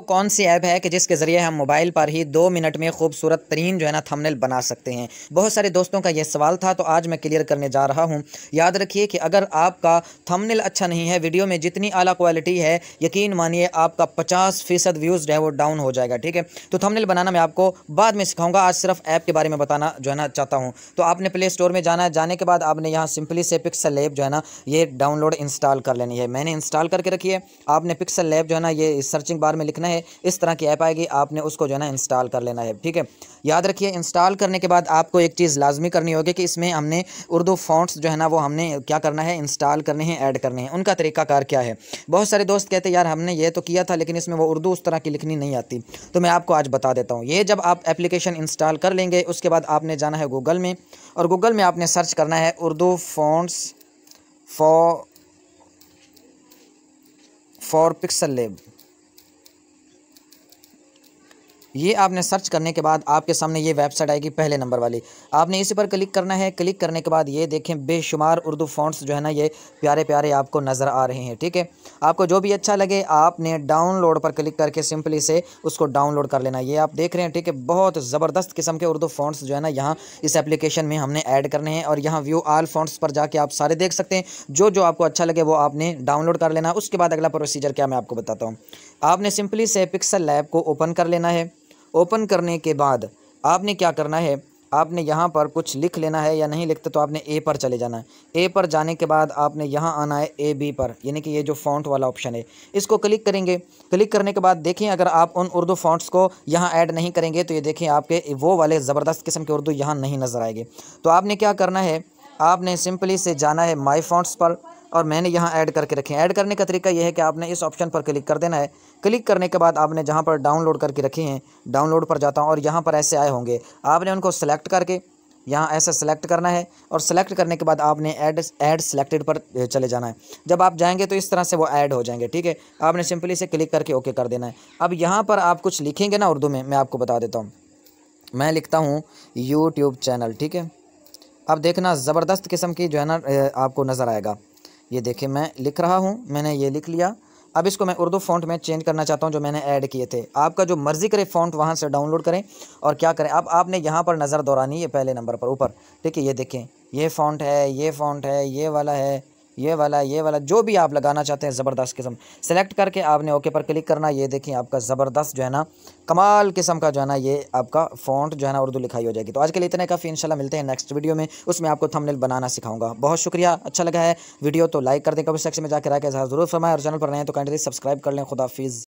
तो कौन सी ऐप है कि जिसके ज़रिए हम मोबाइल पर ही दो मिनट में खूबसूरत तरीन जो है ना थंबनेल बना सकते हैं बहुत सारे दोस्तों का यह सवाल था तो आज मैं क्लियर करने जा रहा हूं याद रखिए कि अगर आपका थंबनेल अच्छा नहीं है वीडियो में जितनी आला क्वालिटी है यकीन मानिए आपका पचास फीसद व्यूज़ जो है वो डाउन हो जाएगा ठीक है तो थमनल बनाना मैं आपको बाद में सिखाऊंगा आज सिर्फ ऐप के बारे में बताना जो है ना चाहता हूँ तो आपने प्ले स्टोर में जाना है जाने के बाद आपने यहाँ सिंपली से पिक्सल लेब जो है ना ये डाउनलोड इंस्टॉल कर लेनी है मैंने इंस्टॉल करके रखी है आपने पिक्सल लेब जो है ना ये सर्चिंग बार में लिखना करना है इस तरह की ऐप आएगी आपने उसको जो है ना इंस्टॉल कर लेना है ठीक है याद रखिए इंस्टॉल करने के बाद आपको एक चीज़ लाजमी करनी होगी कि इसमें हमने उर्दू फॉन्ट्स जो है ना वो हमने क्या करना है इंस्टॉल करने हैं ऐड करने हैं उनका तरीकाकार क्या है बहुत सारे दोस्त कहते हैं यार हमने ये तो किया था लेकिन इसमें वो उर्दू उस तरह की लिखनी नहीं आती तो मैं आपको आज बता देता हूँ ये जब आप एप्लीकेशन इंस्टॉल कर लेंगे उसके बाद आपने जाना है गूगल में और गूगल में आपने सर्च करना है Urdu fonts for for pixel lab ये आपने सर्च करने के बाद आपके सामने ये वेबसाइट आएगी पहले नंबर वाली आपने इसी पर क्लिक करना है क्लिक करने के बाद ये देखें बेशुमार उर्दू फ़ॉन्ट्स जो है ना ये प्यारे प्यारे आपको नज़र आ रहे हैं ठीक है आपको जो भी अच्छा लगे आपने डाउनलोड पर क्लिक करके सिंपली से उसको डाउनलोड कर लेना ये आप देख रहे हैं ठीक है बहुत ज़बरदस्त किस्म के उर्दू फ़ॉन्ट्स जो है ना यहाँ इस एप्लीकेशन में हमने ऐड करने हैं और यहाँ व्यू आल फ़ॉन्ट्स पर जाके आप सारे देख सकते हैं जो जो आपको अच्छा लगे वो आपने डाउनलोड कर लेना उसके बाद अगला प्रोसीजर क्या मैं आपको बताता हूँ आपने सिंपली से पिक्सल लैब को ओपन कर लेना है ओपन करने के बाद आपने क्या करना है आपने यहाँ पर कुछ लिख लेना है या नहीं लिखते तो आपने ए पर चले जाना है ए पर जाने के बाद आपने यहाँ आना है ए बी पर यानी कि ये जो फ़ॉन्ट वाला ऑप्शन है इसको क्लिक करेंगे क्लिक करने के बाद देखें अगर आप उन उर्दू फ़ॉन्ट्स को यहाँ ऐड नहीं करेंगे तो ये देखें आपके वो वाले ज़बरदस्त किस्म के उर्दू यहाँ नहीं नज़र आएंगे तो आपने क्या करना है आपने सिंपली से जाना है माई फॉन्ट्स पर और मैंने यहाँ ऐड करके रखे हैं ऐड करने का तरीका यह है कि आपने इस ऑप्शन पर क्लिक कर देना है क्लिक करने के बाद आपने जहाँ पर डाउनलोड करके रखे हैं डाउनलोड पर जाता हूँ और यहाँ पर ऐसे आए होंगे आपने उनको सेलेक्ट करके यहाँ ऐसा सेलेक्ट करना है और सेलेक्ट करने के बाद आपने ऐड ऐड सेलेक्टेड पर चले जाना है जब आप जाएंगे तो इस तरह से वो ऐड हो जाएंगे ठीक है आपने सिंपली से क्लिक करके ओके कर देना है अब यहाँ पर आप कुछ लिखेंगे ना उर्दू में मैं आपको बता देता हूँ मैं लिखता हूँ यूट्यूब चैनल ठीक है अब देखना ज़बरदस्त किस्म की जो है ना आपको नज़र आएगा ये देखिए मैं लिख रहा हूँ मैंने ये लिख लिया अब इसको मैं उर्दू फ़ॉन्ट में चेंज करना चाहता हूँ जो मैंने ऐड किए थे आपका जो मर्ज़ी करे फ़ॉन्ट वहाँ से डाउनलोड करें और क्या करें अब आपने यहाँ पर नज़र दोहरानी है पहले नंबर पर ऊपर ठीक है ये देखें ये फ़ॉन्ट है ये फ़ॉन्ट है ये वाला है ये वाला ये वाला जो भी आप लगाना चाहते हैं ज़बरदस्त किस्म सेलेक्ट करके आपने ओके पर क्लिक करना ये देखें आपका ज़बरदस्त जो है ना कमाल किस्म का जो है ना ये आपका फ़ॉन्ट जो है ना उर्दू लिखाई हो जाएगी तो आज के लिए इतने काफ़ी इनशाला मिलते हैं नेक्स्ट वीडियो में उसमें आपको थंबनेल बनाना सिखाऊंगा बहुत शुक्रिया अच्छा लगा है वीडियो तो लाइक कर दें कमेंट सेक्शन में जाकर आकर ज़रूर फरमाएं और चैनल पर रहें तो काइंडली सब्सक्राइब कर लें खुदाफिज़